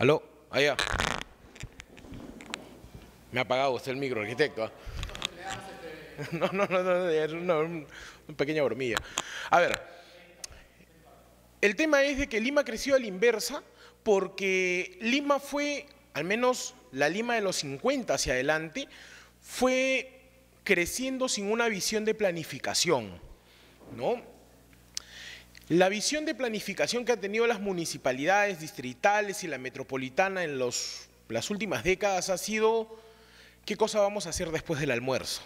Aló, allá. Me ha apagado usted el micro, arquitecto. ¿ah? No, no, no, no, es una, pequeña bromilla. A ver, el tema es de que Lima creció a la inversa porque Lima fue, al menos la Lima de los 50 hacia adelante, fue creciendo sin una visión de planificación, ¿no? La visión de planificación que han tenido las municipalidades distritales y la metropolitana en los, las últimas décadas ha sido qué cosa vamos a hacer después del almuerzo.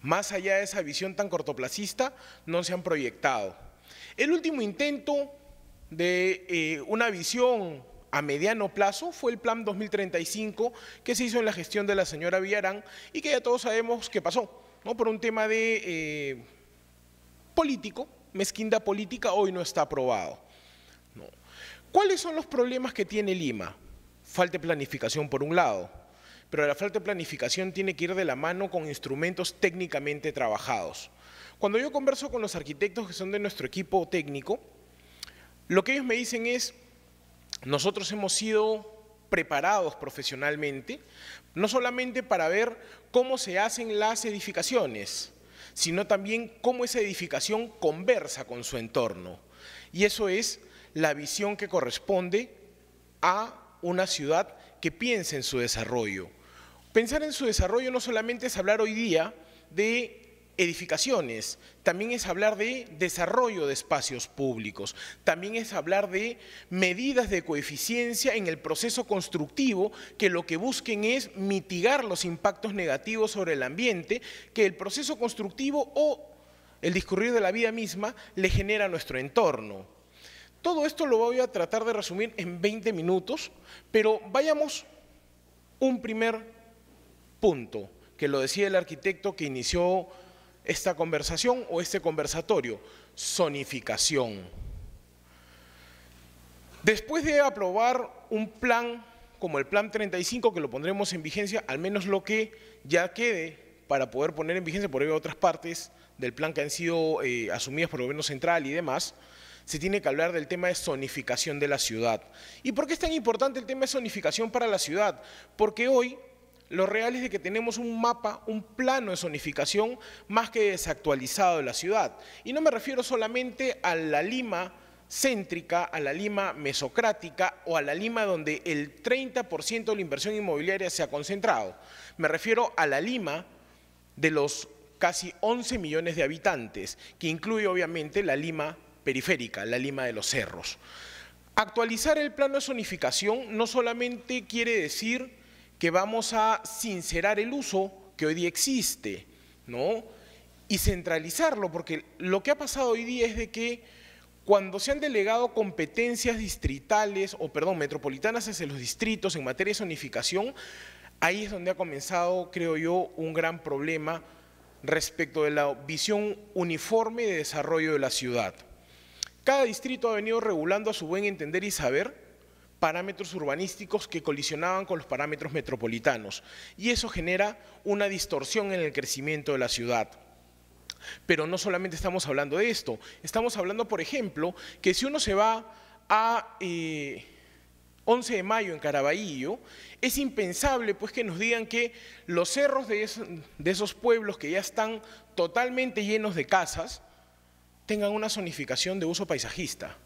Más allá de esa visión tan cortoplacista, no se han proyectado. El último intento de eh, una visión a mediano plazo fue el Plan 2035 que se hizo en la gestión de la señora Villarán y que ya todos sabemos que pasó, ¿no? por un tema de eh, político, mezquinda política hoy no está aprobado. ¿Cuáles son los problemas que tiene Lima? Falta de planificación por un lado, pero la falta de planificación tiene que ir de la mano con instrumentos técnicamente trabajados. Cuando yo converso con los arquitectos que son de nuestro equipo técnico, lo que ellos me dicen es, nosotros hemos sido preparados profesionalmente, no solamente para ver cómo se hacen las edificaciones, sino también cómo esa edificación conversa con su entorno. Y eso es la visión que corresponde a una ciudad que piense en su desarrollo. Pensar en su desarrollo no solamente es hablar hoy día de edificaciones, también es hablar de desarrollo de espacios públicos, también es hablar de medidas de coeficiencia en el proceso constructivo que lo que busquen es mitigar los impactos negativos sobre el ambiente que el proceso constructivo o el discurrir de la vida misma le genera a nuestro entorno. Todo esto lo voy a tratar de resumir en 20 minutos, pero vayamos un primer punto que lo decía el arquitecto que inició esta conversación o este conversatorio? Zonificación. Después de aprobar un plan como el Plan 35, que lo pondremos en vigencia, al menos lo que ya quede para poder poner en vigencia, por ello otras partes del plan que han sido eh, asumidas por el gobierno central y demás, se tiene que hablar del tema de zonificación de la ciudad. ¿Y por qué es tan importante el tema de zonificación para la ciudad? Porque hoy lo real es de que tenemos un mapa, un plano de zonificación más que desactualizado de la ciudad. Y no me refiero solamente a la Lima céntrica, a la Lima mesocrática o a la Lima donde el 30% de la inversión inmobiliaria se ha concentrado. Me refiero a la Lima de los casi 11 millones de habitantes, que incluye obviamente la Lima periférica, la Lima de los cerros. Actualizar el plano de zonificación no solamente quiere decir que vamos a sincerar el uso que hoy día existe, ¿no? Y centralizarlo, porque lo que ha pasado hoy día es de que cuando se han delegado competencias distritales, o perdón, metropolitanas hacia los distritos en materia de zonificación, ahí es donde ha comenzado, creo yo, un gran problema respecto de la visión uniforme de desarrollo de la ciudad. Cada distrito ha venido regulando a su buen entender y saber parámetros urbanísticos que colisionaban con los parámetros metropolitanos y eso genera una distorsión en el crecimiento de la ciudad. Pero no solamente estamos hablando de esto, estamos hablando, por ejemplo, que si uno se va a 11 eh, de mayo en Caraballo, es impensable pues, que nos digan que los cerros de, de esos pueblos que ya están totalmente llenos de casas tengan una zonificación de uso paisajista.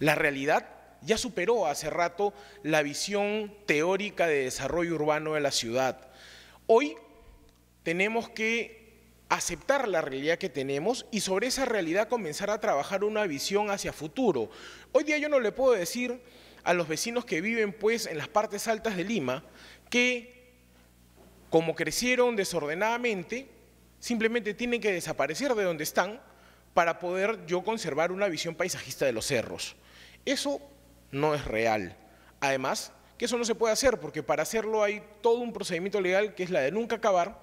La realidad ya superó hace rato la visión teórica de desarrollo urbano de la ciudad. Hoy tenemos que aceptar la realidad que tenemos y sobre esa realidad comenzar a trabajar una visión hacia futuro. Hoy día yo no le puedo decir a los vecinos que viven pues en las partes altas de Lima que como crecieron desordenadamente, simplemente tienen que desaparecer de donde están para poder yo conservar una visión paisajista de los cerros. Eso no es real. Además, que eso no se puede hacer porque para hacerlo hay todo un procedimiento legal que es la de nunca acabar.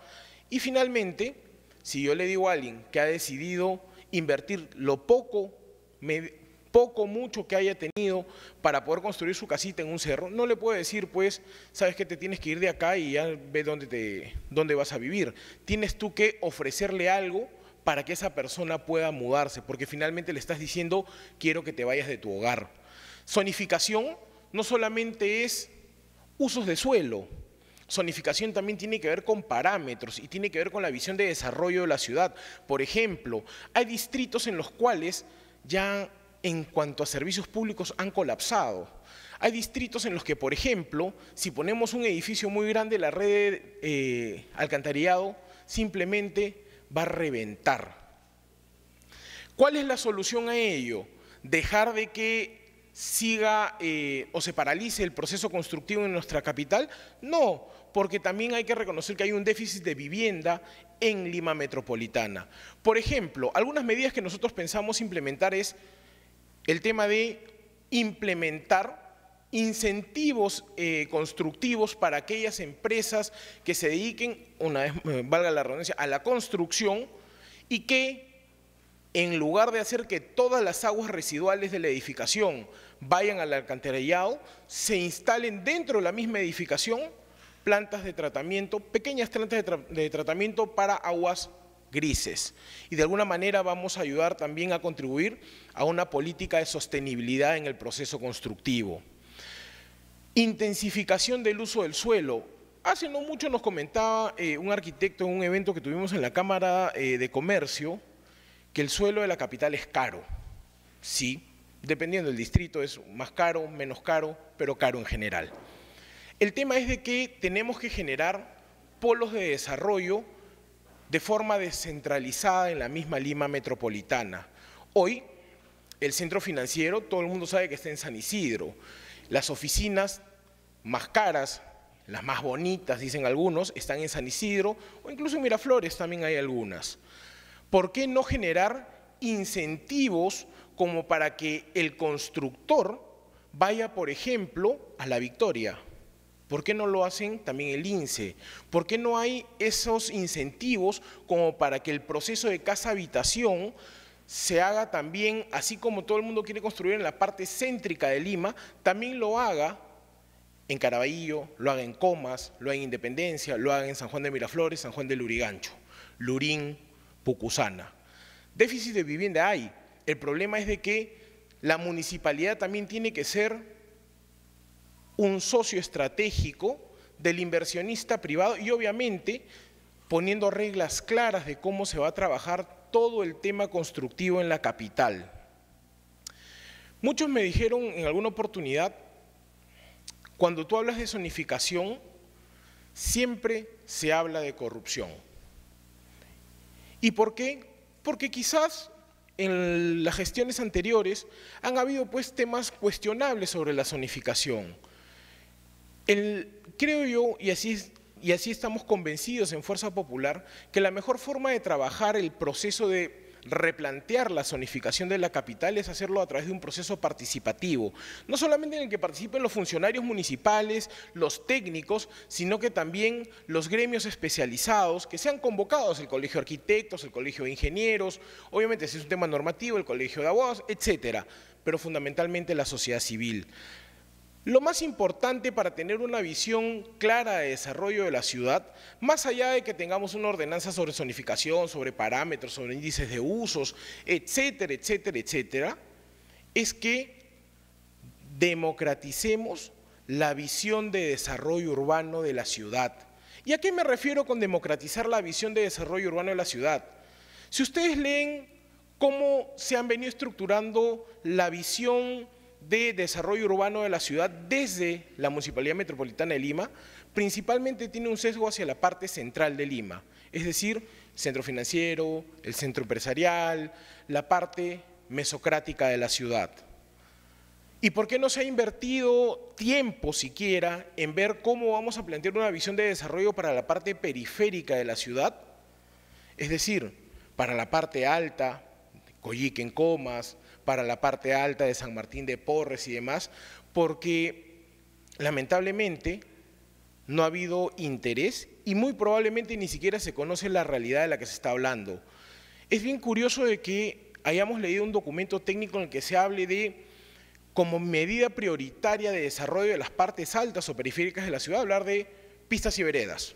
Y finalmente, si yo le digo a alguien que ha decidido invertir lo poco, poco, mucho que haya tenido para poder construir su casita en un cerro, no le puedo decir, pues, sabes que te tienes que ir de acá y ya ve dónde, te, dónde vas a vivir. Tienes tú que ofrecerle algo para que esa persona pueda mudarse, porque finalmente le estás diciendo, quiero que te vayas de tu hogar. Zonificación no solamente es usos de suelo, zonificación también tiene que ver con parámetros y tiene que ver con la visión de desarrollo de la ciudad. Por ejemplo, hay distritos en los cuales ya en cuanto a servicios públicos han colapsado. Hay distritos en los que, por ejemplo, si ponemos un edificio muy grande, la red de eh, alcantarillado simplemente va a reventar. ¿Cuál es la solución a ello? Dejar de que siga eh, o se paralice el proceso constructivo en nuestra capital? No, porque también hay que reconocer que hay un déficit de vivienda en Lima Metropolitana. Por ejemplo, algunas medidas que nosotros pensamos implementar es el tema de implementar incentivos eh, constructivos para aquellas empresas que se dediquen, una vez eh, valga la redundancia, a la construcción y que en lugar de hacer que todas las aguas residuales de la edificación vayan al alcantarillado, se instalen dentro de la misma edificación plantas de tratamiento, pequeñas plantas de, tratamiento para aguas grises. Y de alguna manera vamos a ayudar también a contribuir a una política de sostenibilidad en el proceso constructivo. Intensificación del uso del suelo. Hace no mucho nos comentaba eh, un arquitecto en un evento que tuvimos en la Cámara eh, de Comercio, que el suelo de la capital es caro, sí, dependiendo del distrito es más caro, menos caro, pero caro en general. El tema es de que tenemos que generar polos de desarrollo de forma descentralizada en la misma Lima metropolitana. Hoy, el centro financiero, todo el mundo sabe que está en San Isidro. Las oficinas más caras, las más bonitas, dicen algunos, están en San Isidro, o incluso en Miraflores también hay algunas. ¿por qué no generar incentivos como para que el constructor vaya, por ejemplo, a la victoria? ¿Por qué no lo hacen también el INSE? ¿Por qué no hay esos incentivos como para que el proceso de casa-habitación se haga también, así como todo el mundo quiere construir en la parte céntrica de Lima, también lo haga en Caraballo, lo haga en Comas, lo haga en Independencia, lo haga en San Juan de Miraflores, San Juan de Lurigancho, Lurín, Pucusana. Déficit de vivienda hay. El problema es de que la municipalidad también tiene que ser un socio estratégico del inversionista privado y obviamente poniendo reglas claras de cómo se va a trabajar todo el tema constructivo en la capital. Muchos me dijeron en alguna oportunidad, cuando tú hablas de zonificación, siempre se habla de corrupción. ¿Y por qué? Porque quizás en las gestiones anteriores han habido pues temas cuestionables sobre la zonificación. creo yo, y así, y así estamos convencidos en Fuerza Popular, que la mejor forma de trabajar el proceso de replantear la zonificación de la capital es hacerlo a través de un proceso participativo, no solamente en el que participen los funcionarios municipales, los técnicos, sino que también los gremios especializados que sean convocados, el Colegio de Arquitectos, el Colegio de Ingenieros, obviamente si es un tema normativo, el Colegio de Abogados, etcétera, pero fundamentalmente la sociedad civil. Lo más importante para tener una visión clara de desarrollo de la ciudad, más allá de que tengamos una ordenanza sobre zonificación, sobre parámetros, sobre índices de usos, etcétera, etcétera, etcétera, es que democraticemos la visión de desarrollo urbano de la ciudad. ¿Y a qué me refiero con democratizar la visión de desarrollo urbano de la ciudad? Si ustedes leen cómo se han venido estructurando la visión de Desarrollo Urbano de la Ciudad desde la Municipalidad Metropolitana de Lima, principalmente tiene un sesgo hacia la parte central de Lima, es decir, centro financiero, el centro empresarial, la parte mesocrática de la ciudad. ¿Y por qué no se ha invertido tiempo siquiera en ver cómo vamos a plantear una visión de desarrollo para la parte periférica de la ciudad? Es decir, para la parte alta, Coyique en Comas, para la parte alta de San Martín de Porres y demás, porque lamentablemente no ha habido interés y muy probablemente ni siquiera se conoce la realidad de la que se está hablando. Es bien curioso de que hayamos leído un documento técnico en el que se hable de como medida prioritaria de desarrollo de las partes altas o periféricas de la ciudad, hablar de pistas y veredas,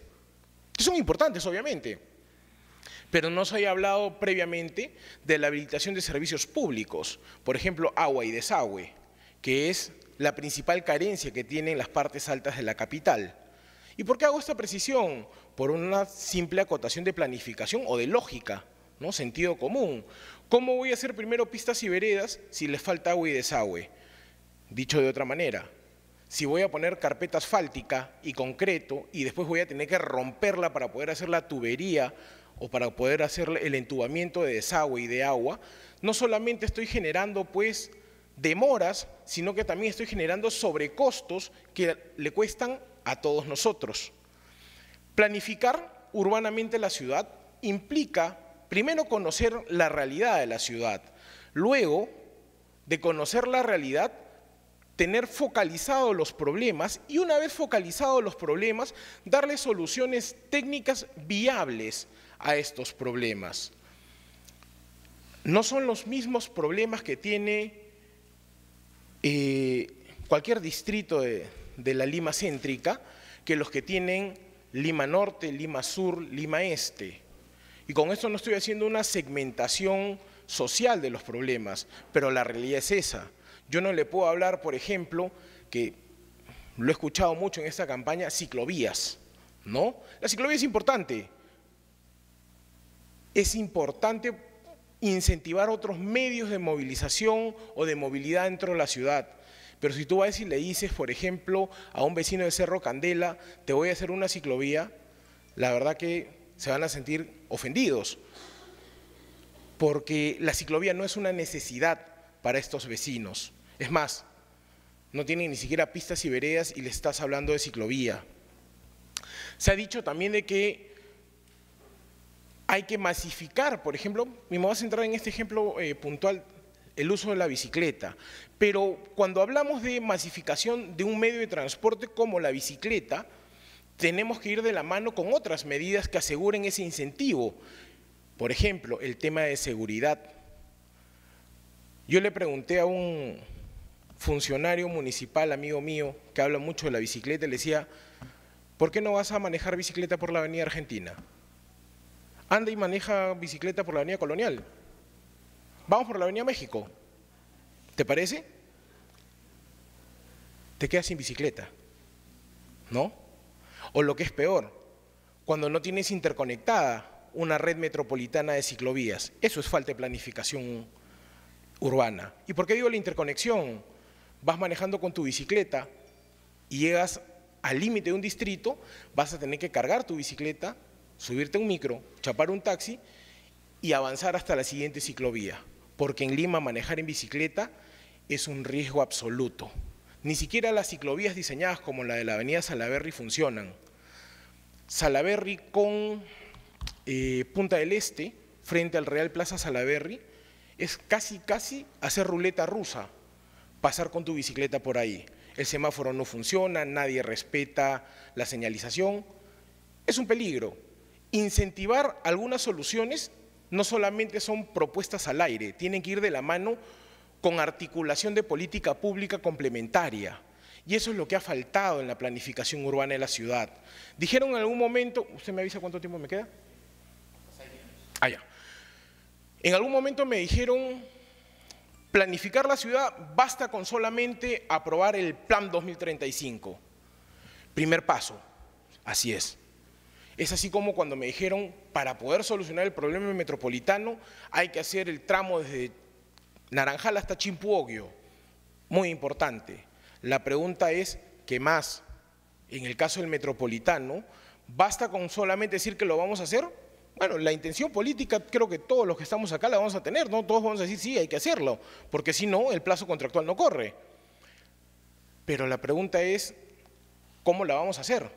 que son importantes obviamente, pero no se haya hablado previamente de la habilitación de servicios públicos, por ejemplo, agua y desagüe, que es la principal carencia que tienen las partes altas de la capital. ¿Y por qué hago esta precisión? Por una simple acotación de planificación o de lógica, ¿no? sentido común. ¿Cómo voy a hacer primero pistas y veredas si les falta agua y desagüe? Dicho de otra manera, si voy a poner carpeta asfáltica y concreto y después voy a tener que romperla para poder hacer la tubería o para poder hacer el entubamiento de desagüe y de agua, no solamente estoy generando pues demoras, sino que también estoy generando sobrecostos que le cuestan a todos nosotros. Planificar urbanamente la ciudad implica primero conocer la realidad de la ciudad, luego de conocer la realidad, tener focalizados los problemas y una vez focalizados los problemas, darle soluciones técnicas viables a estos problemas. No son los mismos problemas que tiene eh, cualquier distrito de, de la Lima céntrica que los que tienen Lima Norte, Lima Sur, Lima Este. Y con esto no estoy haciendo una segmentación social de los problemas, pero la realidad es esa. Yo no le puedo hablar, por ejemplo, que lo he escuchado mucho en esta campaña, ciclovías, ¿no? La ciclovía es importante, es importante incentivar otros medios de movilización o de movilidad dentro de la ciudad. Pero si tú vas y le dices, por ejemplo, a un vecino de Cerro Candela, te voy a hacer una ciclovía, la verdad que se van a sentir ofendidos, porque la ciclovía no es una necesidad para estos vecinos. Es más, no tienen ni siquiera pistas y veredas y le estás hablando de ciclovía. Se ha dicho también de que hay que masificar, por ejemplo, me voy a centrar en este ejemplo eh, puntual, el uso de la bicicleta, pero cuando hablamos de masificación de un medio de transporte como la bicicleta, tenemos que ir de la mano con otras medidas que aseguren ese incentivo. Por ejemplo, el tema de seguridad. Yo le pregunté a un funcionario municipal, amigo mío, que habla mucho de la bicicleta, y le decía, ¿por qué no vas a manejar bicicleta por la avenida Argentina? anda y maneja bicicleta por la Avenida Colonial. Vamos por la Avenida México. ¿Te parece? Te quedas sin bicicleta, ¿no? O lo que es peor, cuando no tienes interconectada una red metropolitana de ciclovías. Eso es falta de planificación urbana. ¿Y por qué digo la interconexión? Vas manejando con tu bicicleta y llegas al límite de un distrito, vas a tener que cargar tu bicicleta subirte un micro, chapar un taxi y avanzar hasta la siguiente ciclovía, porque en Lima manejar en bicicleta es un riesgo absoluto. Ni siquiera las ciclovías diseñadas como la de la avenida Salaberry funcionan. Salaberry con eh, Punta del Este, frente al Real Plaza Salaberry, es casi, casi hacer ruleta rusa, pasar con tu bicicleta por ahí. El semáforo no funciona, nadie respeta la señalización. Es un peligro, incentivar algunas soluciones no solamente son propuestas al aire, tienen que ir de la mano con articulación de política pública complementaria. Y eso es lo que ha faltado en la planificación urbana de la ciudad. Dijeron en algún momento, ¿usted me avisa cuánto tiempo me queda? Ah, ya. En algún momento me dijeron, planificar la ciudad basta con solamente aprobar el Plan 2035. Primer paso, así es. Es así como cuando me dijeron, para poder solucionar el problema metropolitano hay que hacer el tramo desde Naranjal hasta Chimpuogio. Muy importante. La pregunta es, ¿qué más? En el caso del metropolitano, ¿basta con solamente decir que lo vamos a hacer? Bueno, la intención política creo que todos los que estamos acá la vamos a tener, ¿no? Todos vamos a decir, sí, hay que hacerlo, porque si no, el plazo contractual no corre. Pero la pregunta es, ¿cómo la vamos a hacer?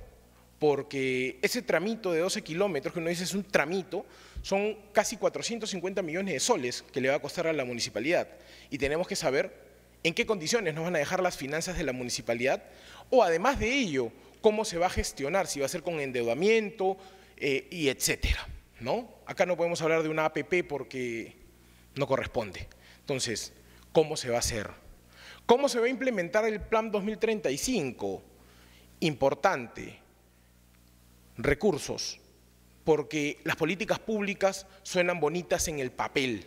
porque ese tramito de 12 kilómetros, que uno dice es un tramito, son casi 450 millones de soles que le va a costar a la municipalidad. Y tenemos que saber en qué condiciones nos van a dejar las finanzas de la municipalidad, o además de ello, cómo se va a gestionar, si va a ser con endeudamiento eh, y etcétera. Acá no podemos hablar de una APP porque no corresponde. Entonces, ¿cómo se va a hacer? ¿Cómo se va a implementar el Plan 2035? Importante recursos, porque las políticas públicas suenan bonitas en el papel,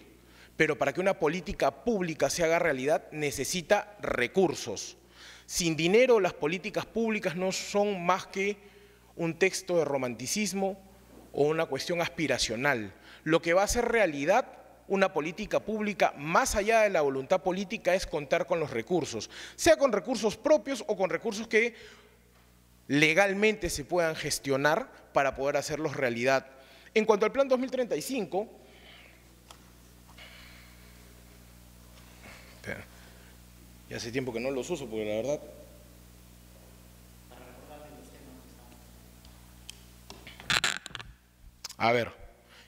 pero para que una política pública se haga realidad necesita recursos. Sin dinero las políticas públicas no son más que un texto de romanticismo o una cuestión aspiracional. Lo que va a hacer realidad una política pública, más allá de la voluntad política, es contar con los recursos, sea con recursos propios o con recursos que legalmente se puedan gestionar para poder hacerlos realidad. En cuanto al Plan 2035, ya hace tiempo que no los uso porque la verdad A ver,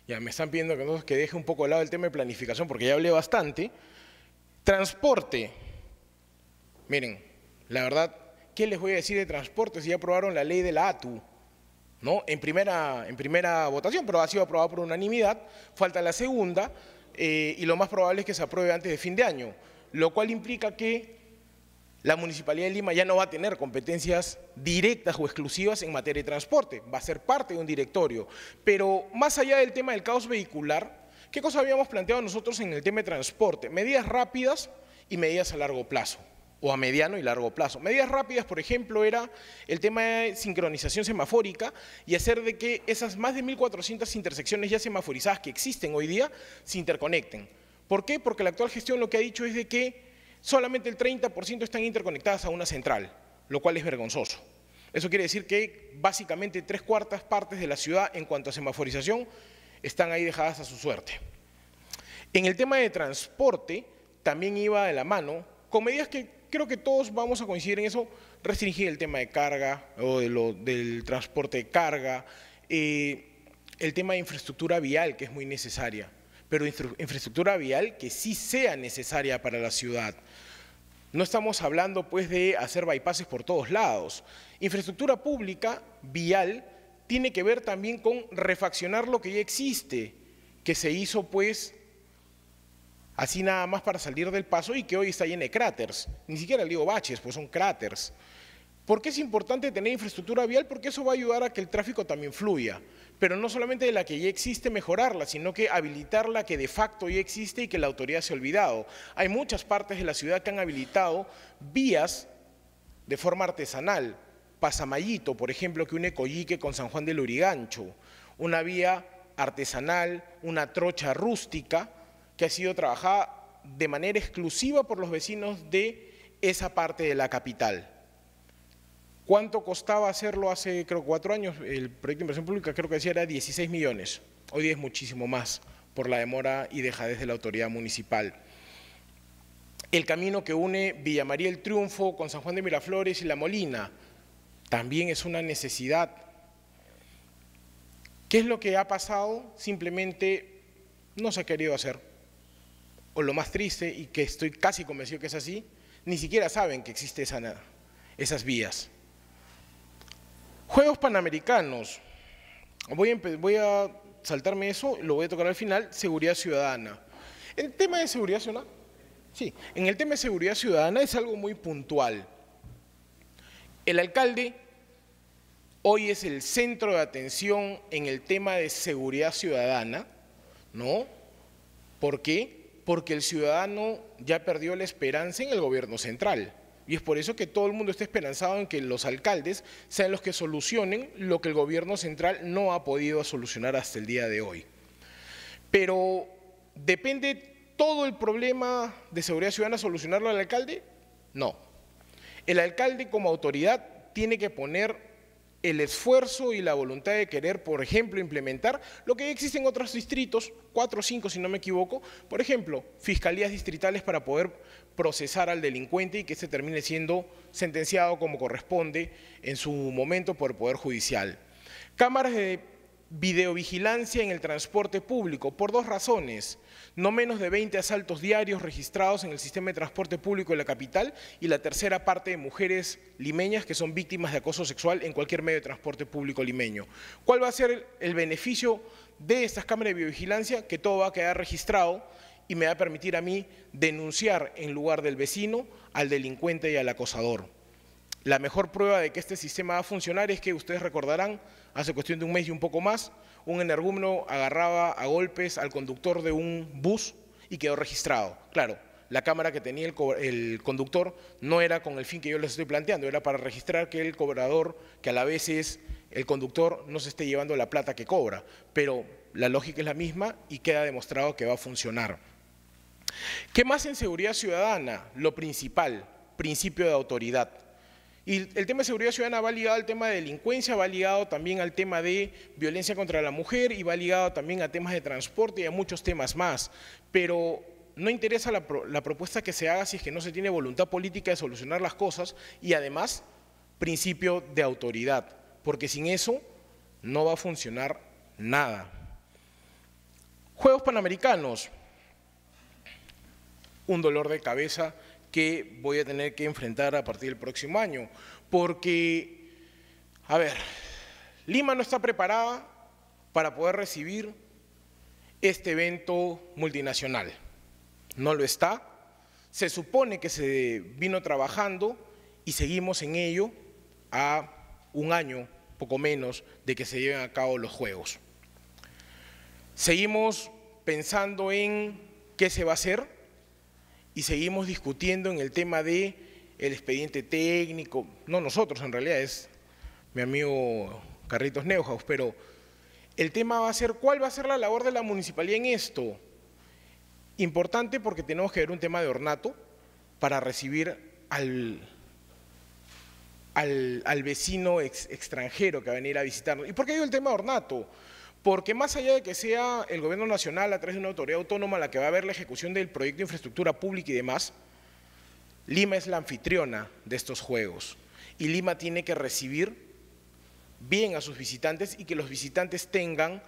ya me están pidiendo que, que deje un poco de lado el tema de planificación porque ya hablé bastante. Transporte. Miren, la verdad, ¿qué les voy a decir de transporte si ya aprobaron la ley de la ATU? ¿No? En, primera, en primera votación, pero ha sido aprobada por unanimidad, falta la segunda eh, y lo más probable es que se apruebe antes de fin de año, lo cual implica que la Municipalidad de Lima ya no va a tener competencias directas o exclusivas en materia de transporte, va a ser parte de un directorio. Pero más allá del tema del caos vehicular, ¿qué cosa habíamos planteado nosotros en el tema de transporte? Medidas rápidas y medidas a largo plazo o a mediano y largo plazo. Medidas rápidas, por ejemplo, era el tema de sincronización semafórica y hacer de que esas más de 1.400 intersecciones ya semaforizadas que existen hoy día se interconecten. ¿Por qué? Porque la actual gestión lo que ha dicho es de que solamente el 30% están interconectadas a una central, lo cual es vergonzoso. Eso quiere decir que básicamente tres cuartas partes de la ciudad en cuanto a semaforización están ahí dejadas a su suerte. En el tema de transporte también iba de la mano con medidas que creo que todos vamos a coincidir en eso, restringir el tema de carga o del transporte de carga, eh, el tema de infraestructura vial, que es muy necesaria, pero infraestructura vial que sí sea necesaria para la ciudad. No estamos hablando pues de hacer bypasses por todos lados. Infraestructura pública, vial, tiene que ver también con refaccionar lo que ya existe, que se hizo pues así nada más para salir del paso y que hoy está lleno de cráteres. Ni siquiera le digo baches, pues son cráteres. ¿Por qué es importante tener infraestructura vial? Porque eso va a ayudar a que el tráfico también fluya, pero no solamente de la que ya existe mejorarla, sino que habilitarla que de facto ya existe y que la autoridad se ha olvidado. Hay muchas partes de la ciudad que han habilitado vías de forma artesanal. Pasamayito, por ejemplo, que une Coyique con San Juan del Urigancho, una vía artesanal, una trocha rústica, ha sido trabajada de manera exclusiva por los vecinos de esa parte de la capital. ¿Cuánto costaba hacerlo hace, creo, cuatro años? El proyecto de inversión pública creo que decía era 16 millones. Hoy es muchísimo más por la demora y dejadez de la autoridad municipal. El camino que une Villa María el Triunfo con San Juan de Miraflores y La Molina también es una necesidad. ¿Qué es lo que ha pasado? Simplemente no se ha querido hacer o lo más triste, y que estoy casi convencido que es así, ni siquiera saben que existe esa, esas vías. Juegos Panamericanos. Voy a, saltarme eso, lo voy a tocar al final. Seguridad ciudadana. El tema de seguridad ciudadana, sí, en el tema de seguridad ciudadana es algo muy puntual. El alcalde hoy es el centro de atención en el tema de seguridad ciudadana, ¿no? ¿Por qué? porque el ciudadano ya perdió la esperanza en el gobierno central. Y es por eso que todo el mundo está esperanzado en que los alcaldes sean los que solucionen lo que el gobierno central no ha podido solucionar hasta el día de hoy. Pero depende todo el problema de seguridad ciudadana solucionarlo al alcalde? No. El alcalde como autoridad tiene que poner el esfuerzo y la voluntad de querer, por ejemplo, implementar lo que existe en otros distritos, cuatro o cinco si no me equivoco, por ejemplo, fiscalías distritales para poder procesar al delincuente y que se este termine siendo sentenciado como corresponde en su momento por el Poder Judicial. Cámaras de videovigilancia en el transporte público por dos razones. No menos de 20 asaltos diarios registrados en el sistema de transporte público de la capital y la tercera parte de mujeres limeñas que son víctimas de acoso sexual en cualquier medio de transporte público limeño. ¿Cuál va a ser el beneficio de estas cámaras de videovigilancia? Que todo va a quedar registrado y me va a permitir a mí denunciar en lugar del vecino al delincuente y al acosador. La mejor prueba de que este sistema va a funcionar es que ustedes recordarán, hace cuestión de un mes y un poco más, un energúmeno agarraba a golpes al conductor de un bus y quedó registrado. Claro, la cámara que tenía el, conductor no era con el fin que yo les estoy planteando, era para registrar que el cobrador, que a la vez es el conductor, no se esté llevando la plata que cobra. Pero la lógica es la misma y queda demostrado que va a funcionar. ¿Qué más en seguridad ciudadana? Lo principal, principio de autoridad. Y el tema de seguridad ciudadana va ligado al tema de delincuencia, va ligado también al tema de violencia contra la mujer y va ligado también a temas de transporte y a muchos temas más. Pero no interesa la, propuesta que se haga si es que no se tiene voluntad política de solucionar las cosas y además principio de autoridad, porque sin eso no va a funcionar nada. Juegos Panamericanos, un dolor de cabeza que voy a tener que enfrentar a partir del próximo año. Porque, a ver, Lima no está preparada para poder recibir este evento multinacional. No lo está. Se supone que se vino trabajando y seguimos en ello a un año, poco menos, de que se lleven a cabo los Juegos. Seguimos pensando en qué se va a hacer, y seguimos discutiendo en el tema de expediente técnico, no nosotros en realidad, es mi amigo Carritos Neuhaus, pero el tema va a ser cuál va a ser la labor de la municipalidad en esto. Importante porque tenemos que ver un tema de ornato para recibir al, al, vecino extranjero que va a venir a visitarnos. ¿Y por qué digo el tema de ornato? Porque más allá de que sea el gobierno nacional a través de una autoridad autónoma la que va a ver la ejecución del proyecto de infraestructura pública y demás, Lima es la anfitriona de estos Juegos y Lima tiene que recibir bien a sus visitantes y que los visitantes tengan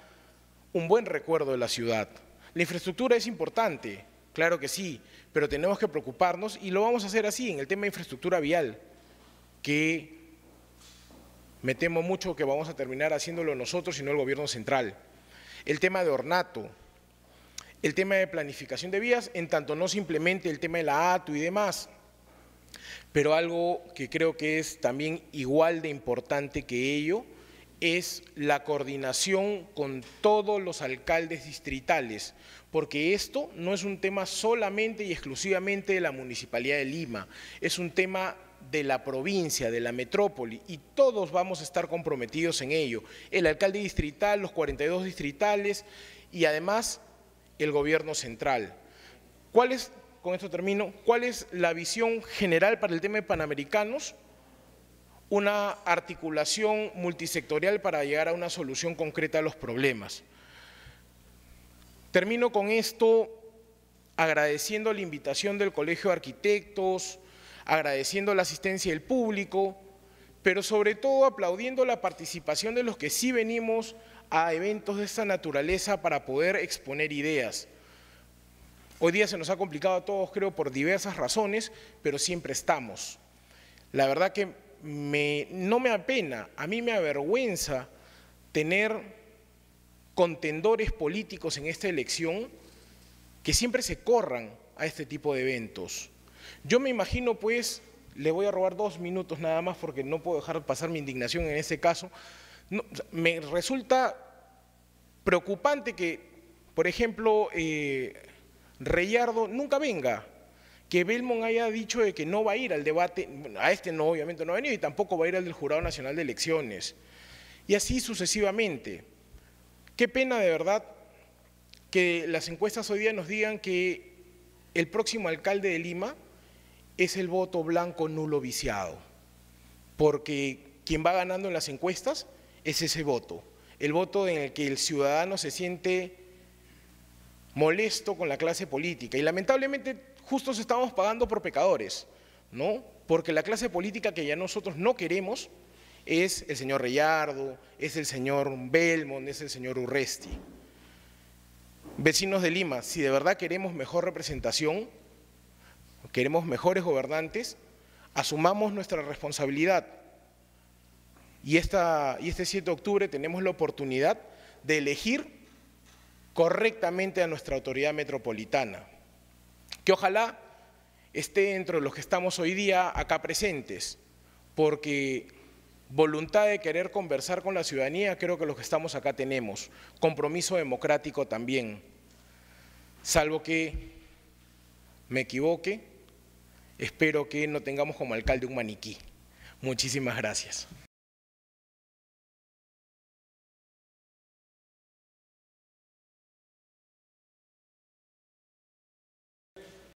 un buen recuerdo de la ciudad. La infraestructura es importante, claro que sí, pero tenemos que preocuparnos y lo vamos a hacer así en el tema de infraestructura vial, que me temo mucho que vamos a terminar haciéndolo nosotros y no el gobierno central. El tema de ornato, el tema de planificación de vías, en tanto no simplemente el tema de la ATU y demás, pero algo que creo que es también igual de importante que ello es la coordinación con todos los alcaldes distritales, porque esto no es un tema solamente y exclusivamente de la Municipalidad de Lima, es un tema de la provincia, de la metrópoli, y todos vamos a estar comprometidos en ello. El alcalde distrital, los 42 distritales y además el gobierno central. ¿Cuál es, con esto termino, cuál es la visión general para el tema de Panamericanos? Una articulación multisectorial para llegar a una solución concreta a los problemas. Termino con esto agradeciendo la invitación del Colegio de Arquitectos, agradeciendo la asistencia del público, pero sobre todo aplaudiendo la participación de los que sí venimos a eventos de esta naturaleza para poder exponer ideas. Hoy día se nos ha complicado a todos, creo, por diversas razones, pero siempre estamos. La verdad que me, no me apena, a mí me avergüenza tener contendores políticos en esta elección que siempre se corran a este tipo de eventos. Yo me imagino, pues, le voy a robar dos minutos nada más porque no puedo dejar pasar mi indignación en ese caso. me resulta preocupante que, por ejemplo, eh, Reyardo nunca venga, que Belmont haya dicho de que no va a ir al debate, a este no, obviamente no ha venido, y tampoco va a ir al del Jurado Nacional de Elecciones, y así sucesivamente. Qué pena de verdad que las encuestas hoy día nos digan que el próximo alcalde de Lima es el voto blanco nulo viciado, porque quien va ganando en las encuestas es ese voto, el voto en el que el ciudadano se siente molesto con la clase política y lamentablemente justos estamos pagando por pecadores, ¿no? Porque la clase política que ya nosotros no queremos es el señor Reyardo, es el señor Belmont, es el señor Urresti. Vecinos de Lima, si de verdad queremos mejor representación, queremos mejores gobernantes, asumamos nuestra responsabilidad. Y, este 7 de octubre tenemos la oportunidad de elegir correctamente a nuestra autoridad metropolitana, que ojalá esté dentro de los que estamos hoy día acá presentes, porque voluntad de querer conversar con la ciudadanía creo que los que estamos acá tenemos, compromiso democrático también, salvo que me equivoque, Espero que no tengamos como alcalde un maniquí. Muchísimas gracias.